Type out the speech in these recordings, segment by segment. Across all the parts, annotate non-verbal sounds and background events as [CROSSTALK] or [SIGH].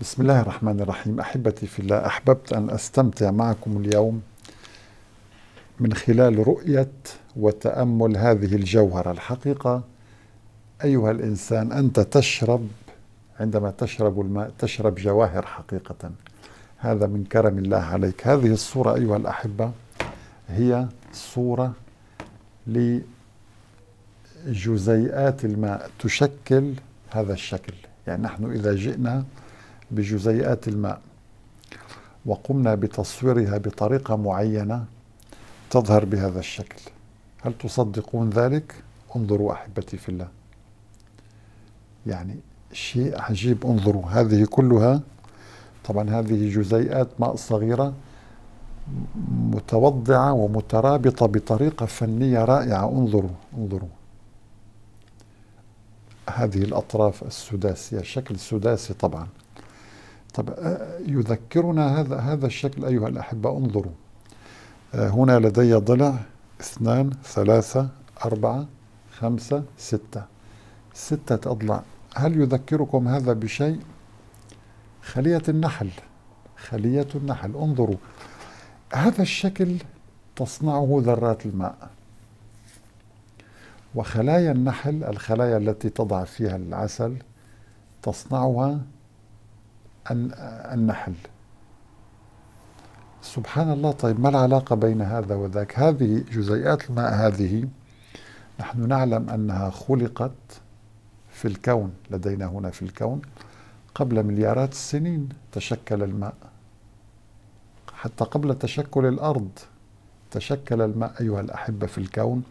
بسم الله الرحمن الرحيم احبتي في الله احببت ان استمتع معكم اليوم من خلال رؤيه وتامل هذه الجوهره الحقيقه ايها الانسان انت تشرب عندما تشرب الماء تشرب جواهر حقيقه هذا من كرم الله عليك هذه الصوره ايها الاحبه هي صوره لجزيئات الماء تشكل هذا الشكل يعني نحن اذا جئنا بجزيئات الماء وقمنا بتصويرها بطريقة معينة تظهر بهذا الشكل هل تصدقون ذلك؟ انظروا أحبتي في الله يعني شيء عجيب انظروا هذه كلها طبعا هذه جزيئات ماء صغيرة متوضعة ومترابطة بطريقة فنية رائعة انظروا انظروا هذه الأطراف السداسية شكل سداسي طبعا طب يذكرنا هذا هذا الشكل أيها الأحبة انظروا هنا لدي ضلع اثنان ثلاثة أربعة خمسة ستة ستة أضلاع هل يذكركم هذا بشيء؟ خلية النحل خلية النحل انظروا هذا الشكل تصنعه ذرات الماء وخلايا النحل الخلايا التي تضع فيها العسل تصنعها النحل سبحان الله طيب ما العلاقة بين هذا وذاك هذه جزيئات الماء هذه نحن نعلم أنها خلقت في الكون لدينا هنا في الكون قبل مليارات السنين تشكل الماء حتى قبل تشكل الأرض تشكل الماء أيها الأحبة في الكون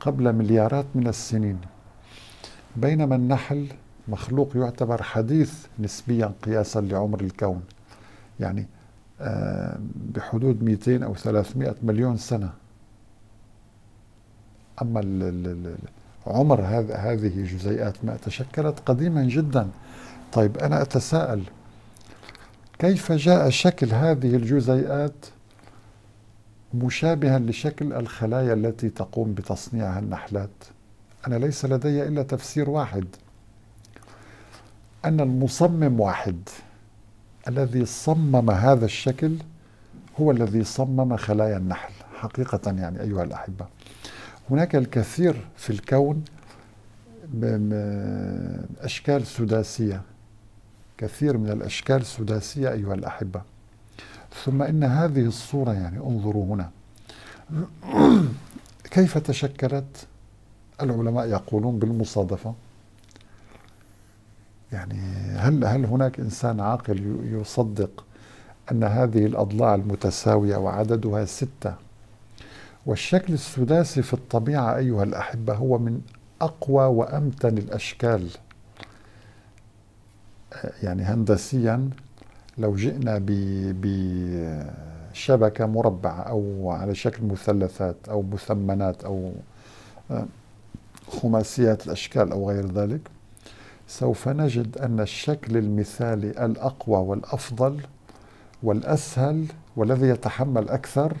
قبل مليارات من السنين بينما النحل مخلوق يعتبر حديث نسبيا قياسا لعمر الكون يعني آه، بحدود 200 أو 300 مليون سنة أما عمر هذه الجزيئات ما تشكلت قديما جدا طيب أنا أتساءل كيف جاء شكل هذه الجزيئات مشابها لشكل الخلايا التي تقوم بتصنيعها النحلات أنا ليس لدي إلا تفسير واحد أن المصمم واحد الذي صمم هذا الشكل هو الذي صمم خلايا النحل حقيقة يعني أيها الأحبة هناك الكثير في الكون أشكال سداسية كثير من الأشكال السداسية أيها الأحبة ثم إن هذه الصورة يعني انظروا هنا [CLEARS THROAT] كيف تشكلت العلماء يقولون بالمصادفة يعني هل هل هناك انسان عاقل يصدق ان هذه الاضلاع المتساويه وعددها سته والشكل السداسي في الطبيعه ايها الاحبه هو من اقوى وامتن الاشكال يعني هندسيا لو جئنا بشبكه مربعه او على شكل مثلثات او مثمنات او آه، خماسيات الاشكال او غير ذلك سوف نجد أن الشكل المثالي الأقوى والأفضل والأسهل والذي يتحمل أكثر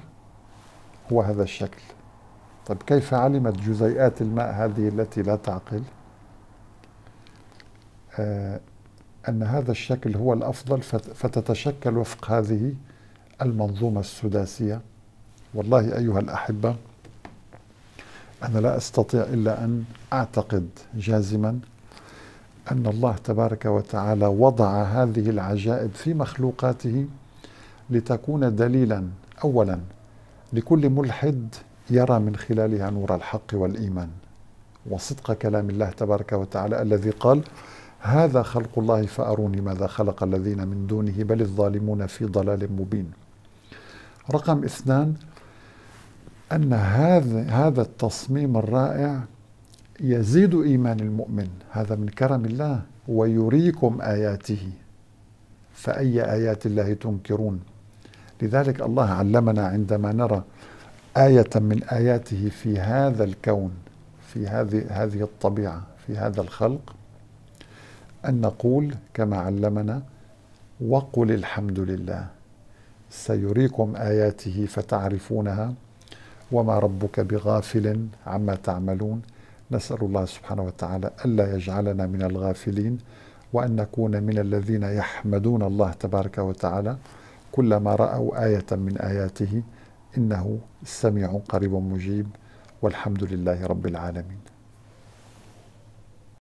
هو هذا الشكل طيب كيف علمت جزيئات الماء هذه التي لا تعقل آه أن هذا الشكل هو الأفضل فتتشكل وفق هذه المنظومة السداسية والله أيها الأحبة أنا لا أستطيع إلا أن أعتقد جازما أن الله تبارك وتعالى وضع هذه العجائب في مخلوقاته لتكون دليلا أولا لكل ملحد يرى من خلالها نور الحق والإيمان وصدق كلام الله تبارك وتعالى الذي قال هذا خلق الله فأروني ماذا خلق الذين من دونه بل الظالمون في ضلال مبين رقم اثنان أن هذا هذا التصميم الرائع يزيد إيمان المؤمن هذا من كرم الله ويريكم آياته فأي آيات الله تنكرون لذلك الله علمنا عندما نرى آية من آياته في هذا الكون في هذه هذه الطبيعة في هذا الخلق أن نقول كما علمنا وقل الحمد لله سيريكم آياته فتعرفونها وما ربك بغافل عما تعملون نسأل الله سبحانه وتعالى ألا يجعلنا من الغافلين وأن نكون من الذين يحمدون الله تبارك وتعالى كلما رأوا آية من آياته إنه سميع قريب مجيب والحمد لله رب العالمين